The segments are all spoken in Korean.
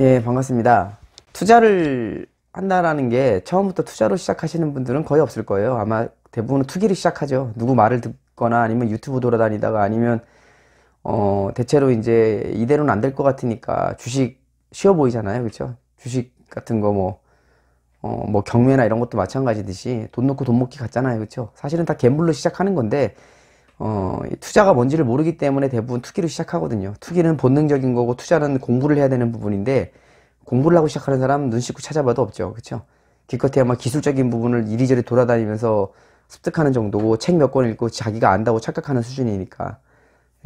예, 반갑습니다. 투자를 한다라는 게 처음부터 투자로 시작하시는 분들은 거의 없을 거예요. 아마 대부분은 투기를 시작하죠. 누구 말을 듣거나 아니면 유튜브 돌아다니다가 아니면 어, 대체로 이제 이대로는 안 될 것 같으니까 주식 쉬워 보이잖아요. 그렇죠? 주식 같은 거 뭐, 어, 뭐 경매나 이런 것도 마찬가지듯이 돈 놓고 돈 먹기 같잖아요. 그렇죠? 사실은 다 갬블로 시작하는 건데 어, 투자가 뭔지를 모르기 때문에 대부분 투기로 시작하거든요. 투기는 본능적인 거고 투자는 공부를 해야 되는 부분인데 공부를 하고 시작하는 사람 눈 씻고 찾아봐도 없죠. 그렇죠? 기껏해야 만 기술적인 부분을 이리저리 돌아다니면서 습득하는 정도고 책 몇 권 읽고 자기가 안다고 착각하는 수준이니까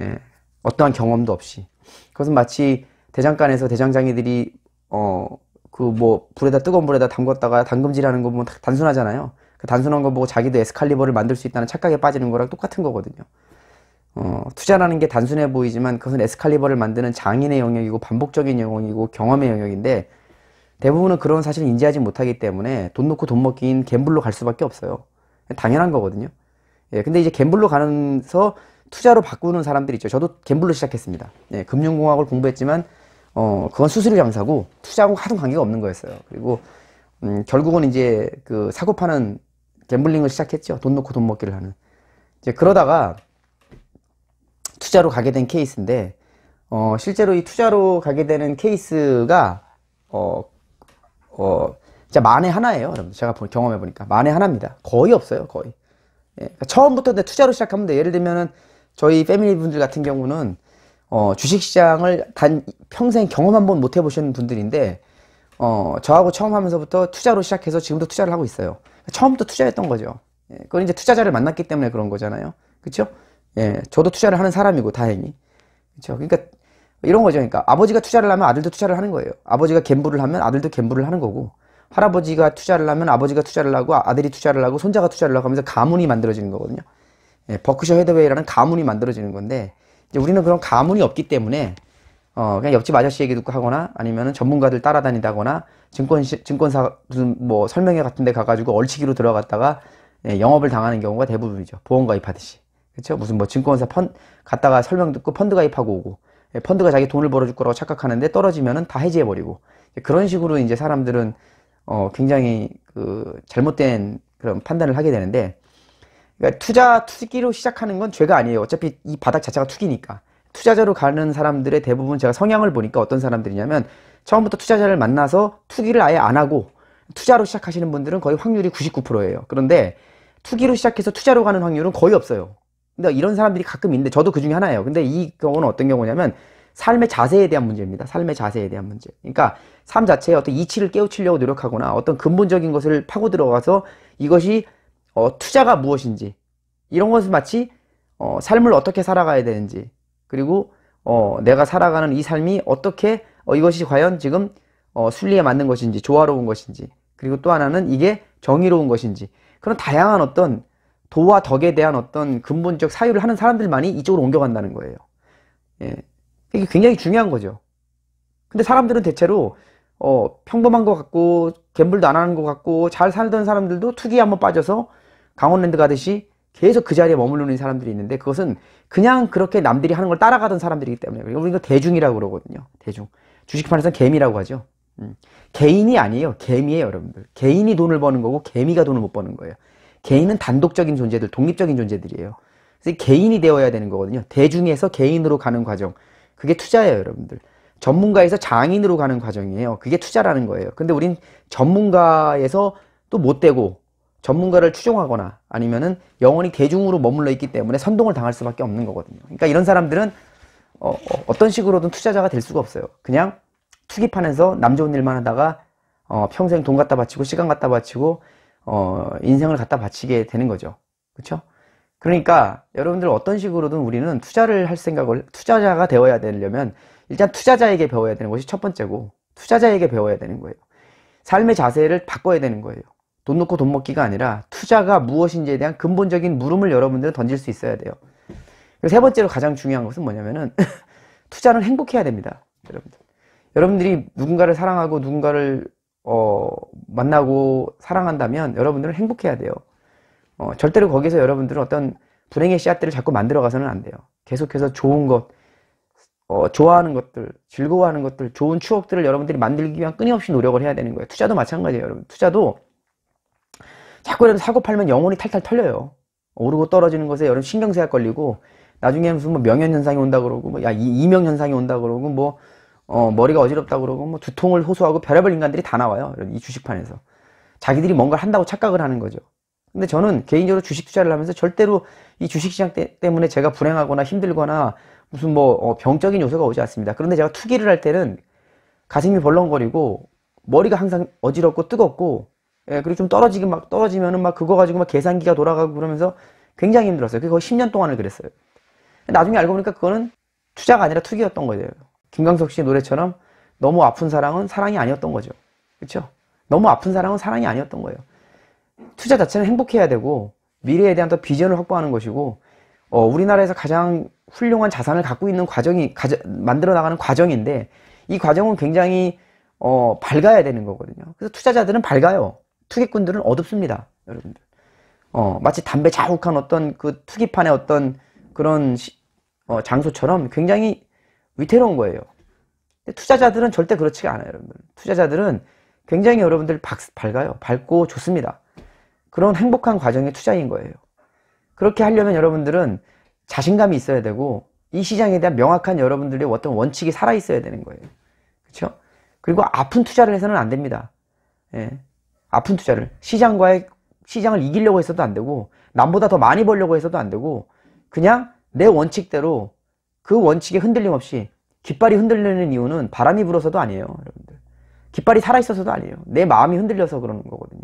예. 어떠한 경험도 없이 그것은 마치 대장간에서 대장장이들이 어 그 뭐 불에다 뜨거운 불에다 담궜다가 담금질하는 거 보면 단순하잖아요. 그 단순한 거 보고 자기도 에스칼리버를 만들 수 있다는 착각에 빠지는 거랑 똑같은 거거든요. 어, 투자라는 게 단순해 보이지만 그것은 에스칼리버를 만드는 장인의 영역이고 반복적인 영역이고 경험의 영역인데 대부분은 그런 사실을 인지하지 못하기 때문에 돈 놓고 돈 먹기인 갬블로 갈 수밖에 없어요. 당연한 거거든요. 예, 근데 이제 갬블로 가면서 투자로 바꾸는 사람들이 있죠. 저도 갬블로 시작했습니다. 예, 금융공학을 공부했지만 어, 그건 수수료 장사고 투자하고 하등 관계가 없는 거였어요. 그리고 음, 결국은 이제 그 사고 파는 갬블링을 시작했죠. 돈 놓고 돈 먹기를 하는. 이제 그러다가 투자로 가게 된 케이스인데, 어, 실제로 이 투자로 가게 되는 케이스가, 어, 어, 진짜 만에 하나예요. 여러분 제가 경험해 보니까. 만에 하나입니다. 거의 없어요. 거의. 예, 그러니까 처음부터 근데 투자로 시작하면 돼. 예를 들면은 저희 패밀리 분들 같은 경우는 어, 주식시장을 단 평생 경험 한 번 못 해보시는 분들인데, 어, 저하고 처음 하면서부터 투자로 시작해서 지금도 투자를 하고 있어요. 처음부터 투자했던 거죠. 예, 그건 이제 투자자를 만났기 때문에 그런 거잖아요. 그쵸 예, 저도 투자를 하는 사람이고 다행히. 그쵸 그러니까 이런 거죠. 그러니까 아버지가 투자를 하면 아들도 투자를 하는 거예요. 아버지가 갬부를 하면 아들도 갬부를 하는 거고 할아버지가 투자를 하면 아버지가 투자를 하고 아들이 투자를 하고 손자가 투자를 하고 하면서 가문이 만들어지는 거거든요. 예, 버크셔 헤드웨이라는 가문이 만들어지는 건데 이제 우리는 그런 가문이 없기 때문에 어, 그냥 옆집 아저씨 얘기 듣고 하거나 아니면 전문가들 따라다니다거나 증권 증권사 무슨 뭐 설명회 같은 데 가가지고 얼치기로 들어갔다가 예, 영업을 당하는 경우가 대부분이죠. 보험 가입하듯이. 그렇죠? 무슨 뭐 증권사 펀 갔다가 설명 듣고 펀드 가입하고 오고 예, 펀드가 자기 돈을 벌어줄 거라고 착각하는데 떨어지면은 다 해지해 버리고 그런 식으로 이제 사람들은 어 굉장히 그 잘못된 그런 판단을 하게 되는데 그러니까 투자 투기로 시작하는 건 죄가 아니에요. 어차피 이 바닥 자체가 투기니까. 투자자로 가는 사람들의 대부분 제가 성향을 보니까 어떤 사람들이냐면 처음부터 투자자를 만나서 투기를 아예 안 하고 투자로 시작하시는 분들은 거의 확률이 99%예요. 그런데 투기로 시작해서 투자로 가는 확률은 거의 없어요. 근데 이런 사람들이 가끔 있는데 저도 그 중에 하나예요. 근데 이 경우는 어떤 경우냐면 삶의 자세에 대한 문제입니다. 삶의 자세에 대한 문제. 그러니까 삶 자체의 어떤 이치를 깨우치려고 노력하거나 어떤 근본적인 것을 파고 들어가서 이것이 어, 투자가 무엇인지 이런 것을 마치 어, 삶을 어떻게 살아가야 되는지 그리고 어, 내가 살아가는 이 삶이 어떻게 어, 이것이 과연 지금 어, 순리에 맞는 것인지 조화로운 것인지 그리고 또 하나는 이게 정의로운 것인지 그런 다양한 어떤 도와 덕에 대한 어떤 근본적 사유를 하는 사람들만이 이쪽으로 옮겨간다는 거예요. 예. 이게 굉장히 중요한 거죠. 근데 사람들은 대체로 어, 평범한 것 같고 갬블도 안 하는 것 같고 잘 살던 사람들도 투기에 한번 빠져서 강원랜드 가듯이 계속 그 자리에 머무르는 사람들이 있는데 그것은 그냥 그렇게 남들이 하는 걸 따라가던 사람들이기 때문에 우리가 대중이라고 그러거든요. 대중. 주식판에서 개미라고 하죠. 음. 개인이 아니에요. 개미예요, 여러분들. 개인이 돈을 버는 거고 개미가 돈을 못 버는 거예요. 개인은 단독적인 존재들, 독립적인 존재들이에요. 그래서 개인이 되어야 되는 거거든요. 대중에서 개인으로 가는 과정. 그게 투자예요, 여러분들. 전문가에서 장인으로 가는 과정이에요. 그게 투자라는 거예요. 근데 우린 전문가에서 또 못 되고 전문가를 추종하거나 아니면은 영원히 대중으로 머물러 있기 때문에 선동을 당할 수밖에 없는 거거든요. 그러니까 이런 사람들은 어, 어 떤 식으로든 투자자가 될 수가 없어요. 그냥 투기판에서 남 좋은 일만 하다가 어, 평생 돈 갖다 바치고 시간 갖다 바치고 어, 인생을 갖다 바치게 되는 거죠. 그렇죠? 그러니까 여러분들 어떤 식으로든 우리는 투자를 할 생각을 투자자가 되어야 되려면 일단 투자자에게 배워야 되는 것이 첫 번째고 투자자에게 배워야 되는 거예요. 삶의 자세를 바꿔야 되는 거예요. 돈 놓고 돈 먹기가 아니라 투자가 무엇인지에 대한 근본적인 물음을 여러분들은 던질 수 있어야 돼요. 세 번째로 가장 중요한 것은 뭐냐면은 투자는 행복해야 됩니다. 여러분들. 여러분들이 누군가를 사랑하고 누군가를 어, 만나고 사랑한다면 여러분들은 행복해야 돼요. 어, 절대로 거기서 여러분들은 어떤 불행의 씨앗들을 자꾸 만들어가서는 안 돼요. 계속해서 좋은 것, 어, 좋아하는 것들, 즐거워하는 것들, 좋은 추억들을 여러분들이 만들기 위한 끊임없이 노력을 해야 되는 거예요. 투자도 마찬가지예요, 여러분. 투자도 자꾸라도 사고 팔면 영혼이 탈탈 털려요. 오르고 떨어지는 것에 여러분 신경쇠가 걸리고 나중에 무슨 뭐 명현 현상이 온다 그러고 뭐 야 이명 현상이 온다 그러고 뭐 어, 머리가 어지럽다 그러고 뭐 두통을 호소하고 별의별 인간들이 다 나와요. 이 주식판에서 자기들이 뭔가를 한다고 착각을 하는 거죠. 근데 저는 개인적으로 주식 투자를 하면서 절대로 이 주식시장 때, 문에 제가 불행하거나 힘들거나 무슨 뭐 어, 병적인 요소가 오지 않습니다. 그런데 제가 투기를 할 때는 가슴이 벌렁거리고 머리가 항상 어지럽고 뜨겁고 예, 그리고 좀 떨어지긴 막 떨어지면은 막 그거 가지고 막 계산기가 돌아가고 그러면서 굉장히 힘들었어요. 그거 10년 동안을 그랬어요. 나중에 알고 보니까 그거는 투자가 아니라 투기였던 거예요. 김광석 씨 노래처럼 너무 아픈 사랑은 사랑이 아니었던 거죠. 그렇죠? 너무 아픈 사랑은 사랑이 아니었던 거예요. 투자 자체는 행복해야 되고 미래에 대한 더 비전을 확보하는 것이고 어, 우리나라에서 가장 훌륭한 자산을 갖고 있는 과정이 가자, 만들어 나가는 과정인데 이 과정은 굉장히 어, 밝아야 되는 거거든요. 그래서 투자자들은 밝아요. 투기꾼들은 어둡습니다, 여러분들. 어, 마치 담배 자욱한 어떤 그 투기판의 어떤 그런 시, 어, 장소처럼 굉장히 위태로운 거예요. 투자자들은 절대 그렇지가 않아요, 여러분. 투자자들은 굉장히 여러분들 박, 밝아요. 밝고 좋습니다. 그런 행복한 과정의 투자인 거예요. 그렇게 하려면 여러분들은 자신감이 있어야 되고 이 시장에 대한 명확한 여러분들의 어떤 원칙이 살아 있어야 되는 거예요. 그렇죠? 그리고 아픈 투자를 해서는 안 됩니다. 예. 아픈 투자를 시장과의 시장을 이기려고 해서도 안 되고 남보다 더 많이 벌려고 해서도 안 되고 그냥 내 원칙대로 그 원칙에 흔들림 없이 깃발이 흔들리는 이유는 바람이 불어서도 아니에요, 여러분들. 깃발이 살아있어서도 아니에요. 내 마음이 흔들려서 그러는 거거든요.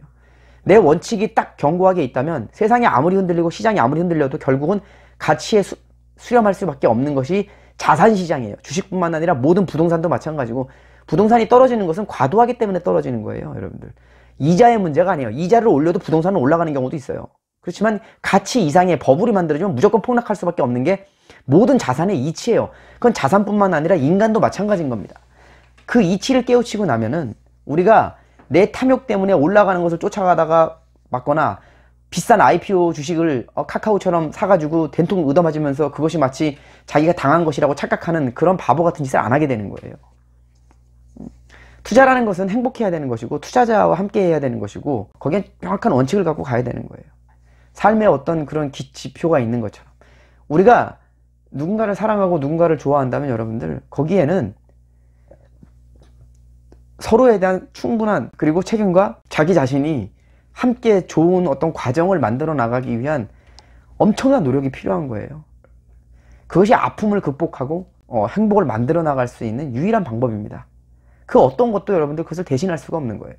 내 원칙이 딱 견고하게 있다면 세상이 아무리 흔들리고 시장이 아무리 흔들려도 결국은 가치에 수, 수렴할 수밖에 없는 것이 자산 시장이에요. 주식뿐만 아니라 모든 부동산도 마찬가지고 부동산이 떨어지는 것은 과도하기 때문에 떨어지는 거예요, 여러분들. 이자의 문제가 아니에요. 이자를 올려도 부동산은 올라가는 경우도 있어요. 그렇지만 가치 이상의 버블이 만들어지면 무조건 폭락할 수밖에 없는 게 모든 자산의 이치예요. 그건 자산뿐만 아니라 인간도 마찬가지인 겁니다. 그 이치를 깨우치고 나면은 우리가 내 탐욕 때문에 올라가는 것을 쫓아가다가 맞거나 비싼 IPO 주식을 어, 카카오처럼 사가지고 된통 얻어맞으면서 그것이 마치 자기가 당한 것이라고 착각하는 그런 바보 같은 짓을 안 하게 되는 거예요. 투자라는 것은 행복해야 되는 것이고 투자자와 함께 해야 되는 것이고 거기에 명확한 원칙을 갖고 가야 되는 거예요. 삶의 어떤 그런 기, 지표가 있는 것처럼 우리가 누군가를 사랑하고 누군가를 좋아한다면 여러분들 거기에는 서로에 대한 충분한 그리고 책임과 자기 자신이 함께 좋은 어떤 과정을 만들어 나가기 위한 엄청난 노력이 필요한 거예요. 그것이 아픔을 극복하고 어, 행복을 만들어 나갈 수 있는 유일한 방법입니다. 그 어떤 것도 여러분들 그것을 대신할 수가 없는 거예요.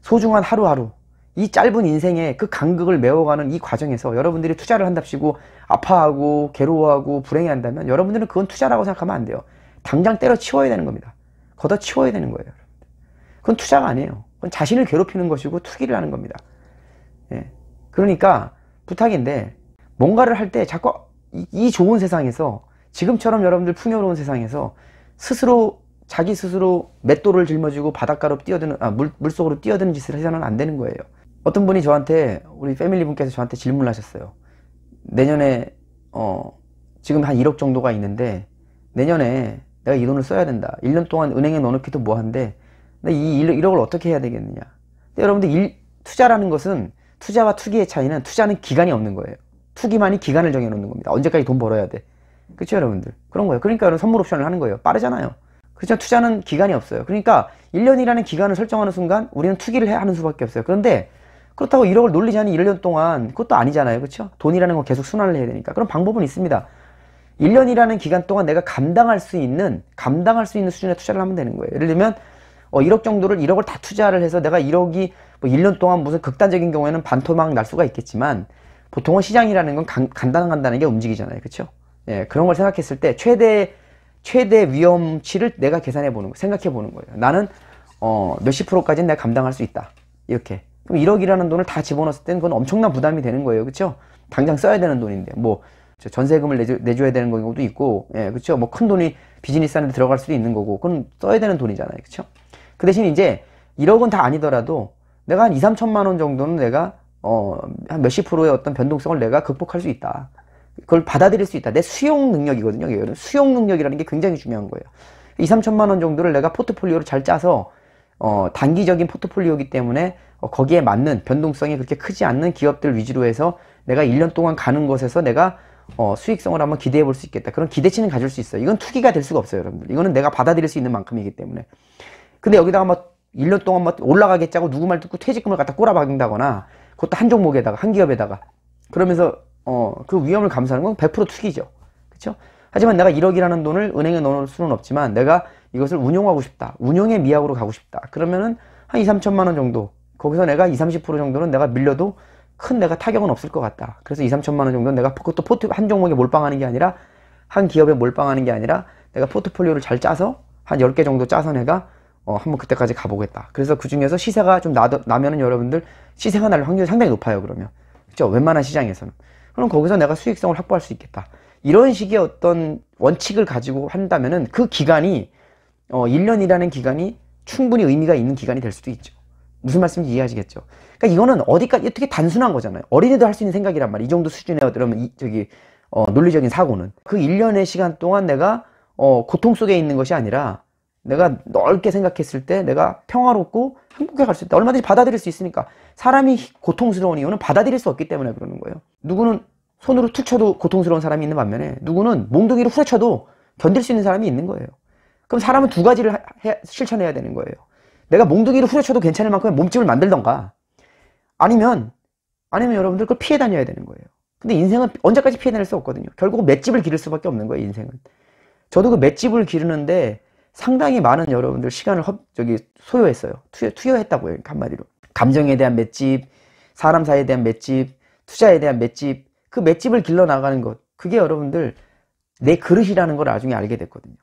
소중한 하루하루 이 짧은 인생의 그 간극을 메워가는 이 과정에서 여러분들이 투자를 한답시고 아파하고 괴로워하고 불행해한다면 여러분들은 그건 투자라고 생각하면 안 돼요. 당장 때려치워야 되는 겁니다. 걷어치워야 되는 거예요. 여러분. 그건 투자가 아니에요. 그건 자신을 괴롭히는 것이고 투기를 하는 겁니다. 예. 그러니까 부탁인데 뭔가를 할 때 자꾸 이 좋은 세상에서 지금처럼 여러분들 풍요로운 세상에서 스스로 자기 스스로 맷돌을 짊어지고 바닷가로 뛰어드는 아, 물, 물속으로 뛰어드는 짓을 해서는 안 되는 거예요. 어떤 분이 저한테 우리 패밀리 분께서 저한테 질문을 하셨어요. 내년에 어 지금 한 1억 정도가 있는데 내년에 내가 이 돈을 써야 된다. 1년 동안 은행에 넣어놓기도 뭐한데 이 1억을 어떻게 해야 되겠느냐. 근데 여러분들 일, 투자라는 것은 투자와 투기의 차이는 투자는 기간이 없는 거예요. 투기만이 기간을 정해놓는 겁니다. 언제까지 돈 벌어야 돼. 그렇죠 여러분들? 그런 거예요. 그러니까 여러분 선물 옵션을 하는 거예요. 빠르잖아요. 그렇죠? 투자는 기간이 없어요. 그러니까 1년이라는 기간을 설정하는 순간 우리는 투기를 해야 하는 수밖에 없어요. 그런데 그렇다고 1억을 놀리자니 1년 동안 그것도 아니잖아요. 그렇죠? 돈이라는 건 계속 순환을 해야 되니까. 그런 방법은 있습니다. 1년이라는 기간 동안 내가 감당할 수 있는 감당할 수 있는 수준의 투자를 하면 되는 거예요. 예를 들면 어, 1억 정도를 1억을 다 투자를 해서 내가 1억이 뭐 1년 동안 무슨 극단적인 경우에는 반토막 날 수가 있겠지만 보통은 시장이라는 건 간, 간단간단하게 움직이잖아요. 그렇죠? 예, 그런 걸 생각했을 때 최대 최대 위험치를 내가 계산해 보는 거, 생각해 보는 거예요. 나는 어, 몇십 프로까지는 내가 감당할 수 있다. 이렇게 그럼 1억이라는 돈을 다 집어넣었을 때는 그건 엄청난 부담이 되는 거예요. 그렇죠? 당장 써야 되는 돈인데 뭐 전세금을 내줘, 내줘야 되는 경우도 있고 예, 그렇죠? 뭐 큰 돈이 비즈니스 안에 들어갈 수도 있는 거고 그건 써야 되는 돈이잖아요. 그렇죠? 그 대신 이제 1억은 다 아니더라도 내가 한 2, 3천만 원 정도는 내가 어, 한 몇십 프로의 어떤 변동성을 내가 극복할 수 있다. 그걸 받아들일 수 있다. 내 수용 능력이거든요. 수용 능력이라는 게 굉장히 중요한 거예요. 2, 3천만 원 정도를 내가 포트폴리오를 잘 짜서 어, 단기적인 포트폴리오이기 때문에 어, 거기에 맞는 변동성이 그렇게 크지 않는 기업들 위주로 해서 내가 1년 동안 가는 것에서 내가 어, 수익성을 한번 기대해 볼 수 있겠다. 그런 기대치는 가질 수 있어요. 이건 투기가 될 수가 없어요, 여러분들. 이거는 내가 받아들일 수 있는 만큼이기 때문에. 근데 여기다가 막 뭐 1년 동안 막 뭐 올라가겠다고 누구 말 듣고 퇴직금을 갖다 꼬라박는다거나 그것도 한 종목에다가 한 기업에다가 그러면서 어, 그 위험을 감수하는 건 100% 투기죠. 그렇죠? 하지만 내가 1억이라는 돈을 은행에 넣어놓을 수는 없지만 내가 이것을 운용하고 싶다. 운용의 미학으로 가고 싶다. 그러면은 한 2, 3천만 원 정도. 거기서 내가 2, 30% 정도는 내가 밀려도 큰 내가 타격은 없을 것 같다. 그래서 2, 3천만 원 정도는 내가 그것도 포트 한 종목에 몰빵하는 게 아니라 한 기업에 몰빵하는 게 아니라 내가 포트폴리오를 잘 짜서 한 10개 정도 짜서 내가 어, 한번 그때까지 가보겠다. 그래서 그 중에서 시세가 좀 나, 나면은 여러분들 시세가 날 확률이 상당히 높아요, 그러면. 그죠? 웬만한 시장에서는. 그럼 거기서 내가 수익성을 확보할 수 있겠다. 이런 식의 어떤 원칙을 가지고 한다면은 그 기간이 어, 1년이라는 기간이 충분히 의미가 있는 기간이 될 수도 있죠. 무슨 말씀인지 이해하시겠죠? 그러니까 이거는 어디까지 되게 단순한 거잖아요. 어린이도 할 수 있는 생각이란 말이에요. 이 정도 수준의 어러면 이, 저기 어, 논리적인 사고는 그 1년의 시간 동안 내가 어, 고통 속에 있는 것이 아니라 내가 넓게 생각했을 때 내가 평화롭고 행복해 갈 수 있다. 얼마든지 받아들일 수 있으니까 사람이 고통스러운 이유는 받아들일 수 없기 때문에 그러는 거예요. 누구는 손으로 툭 쳐도 고통스러운 사람이 있는 반면에 누구는 몽둥이로 후려쳐도 견딜 수 있는 사람이 있는 거예요. 그럼 사람은 두 가지를 하, 해, 실천해야 되는 거예요. 내가 몽둥이를 후려쳐도 괜찮을 만큼의 몸집을 만들던가 아니면 아니면 여러분들 그걸 피해 다녀야 되는 거예요. 근데 인생은 언제까지 피해 다닐 수 없거든요. 결국 맷집을 기를 수밖에 없는 거예요, 인생은. 저도 그 맷집을 기르는데 상당히 많은 여러분들 시간을 허, 저기 소요했어요. 투여, 투여했다고요, 해 한마디로. 감정에 대한 맷집, 사람 사이에 대한 맷집, 투자에 대한 맷집, 그 맷집을 길러 나가는 것. 그게 여러분들 내 그릇이라는 걸 나중에 알게 됐거든요.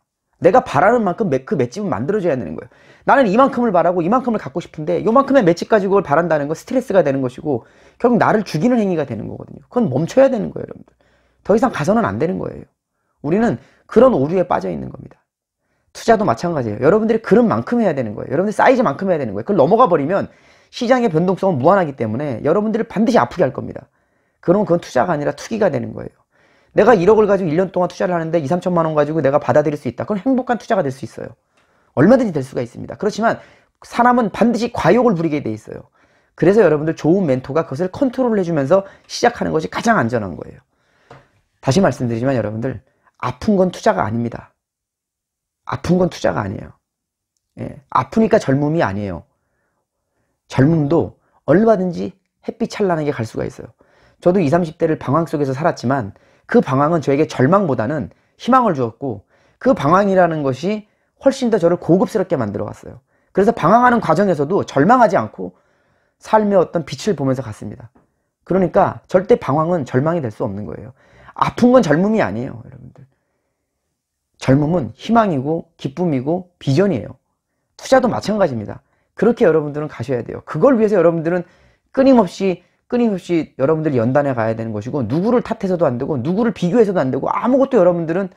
내가 바라는 만큼 그 맷집은 만들어줘야 되는 거예요. 나는 이만큼을 바라고 이만큼을 갖고 싶은데 요만큼의 맷집 가지고 그걸 바란다는 건 스트레스가 되는 것이고 결국 나를 죽이는 행위가 되는 거거든요. 그건 멈춰야 되는 거예요, 여러분들. 더 이상 가서는 안 되는 거예요. 우리는 그런 오류에 빠져 있는 겁니다. 투자도 마찬가지예요. 여러분들이 그런 만큼 해야 되는 거예요. 여러분들 사이즈만큼 해야 되는 거예요. 그걸 넘어가 버리면 시장의 변동성은 무한하기 때문에 여러분들을 반드시 아프게 할 겁니다. 그럼 그건 투자가 아니라 투기가 되는 거예요. 내가 1억을 가지고 1년 동안 투자를 하는데 2, 3천만 원 가지고 내가 받아들일 수 있다. 그건 행복한 투자가 될 수 있어요. 얼마든지 될 수가 있습니다. 그렇지만 사람은 반드시 과욕을 부리게 돼 있어요. 그래서 여러분들 좋은 멘토가 그것을 컨트롤 해주면서 시작하는 것이 가장 안전한 거예요. 다시 말씀드리지만 여러분들 아픈 건 투자가 아닙니다. 아픈 건 투자가 아니에요. 예, 아프니까 젊음이 아니에요. 젊음도 얼마든지 햇빛 찬란하게 갈 수가 있어요. 저도 20, 30대를 방황 속에서 살았지만 그 방황은 저에게 절망보다는 희망을 주었고 그 방황이라는 것이 훨씬 더 저를 고급스럽게 만들어 갔어요. 그래서 방황하는 과정에서도 절망하지 않고 삶의 어떤 빛을 보면서 갔습니다. 그러니까 절대 방황은 절망이 될 수 없는 거예요. 아픈 건 젊음이 아니에요, 여러분들. 젊음은 희망이고 기쁨이고 비전이에요. 투자도 마찬가지입니다. 그렇게 여러분들은 가셔야 돼요. 그걸 위해서 여러분들은 끊임없이 끊임없이 여러분들이 연단해 가야 되는 것이고 누구를 탓해서도 안 되고 누구를 비교해서도 안 되고 아무것도 여러분들은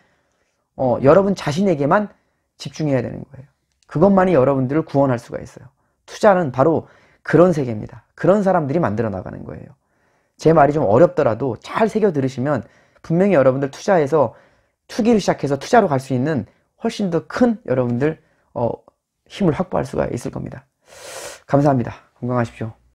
어, 여러분 자신에게만 집중해야 되는 거예요. 그것만이 여러분들을 구원할 수가 있어요. 투자는 바로 그런 세계입니다. 그런 사람들이 만들어 나가는 거예요. 제 말이 좀 어렵더라도 잘 새겨 들으시면 분명히 여러분들 투자에서 투기를 시작해서 투자로 갈 수 있는 훨씬 더 큰 여러분들 어, 힘을 확보할 수가 있을 겁니다. 감사합니다. 건강하십시오.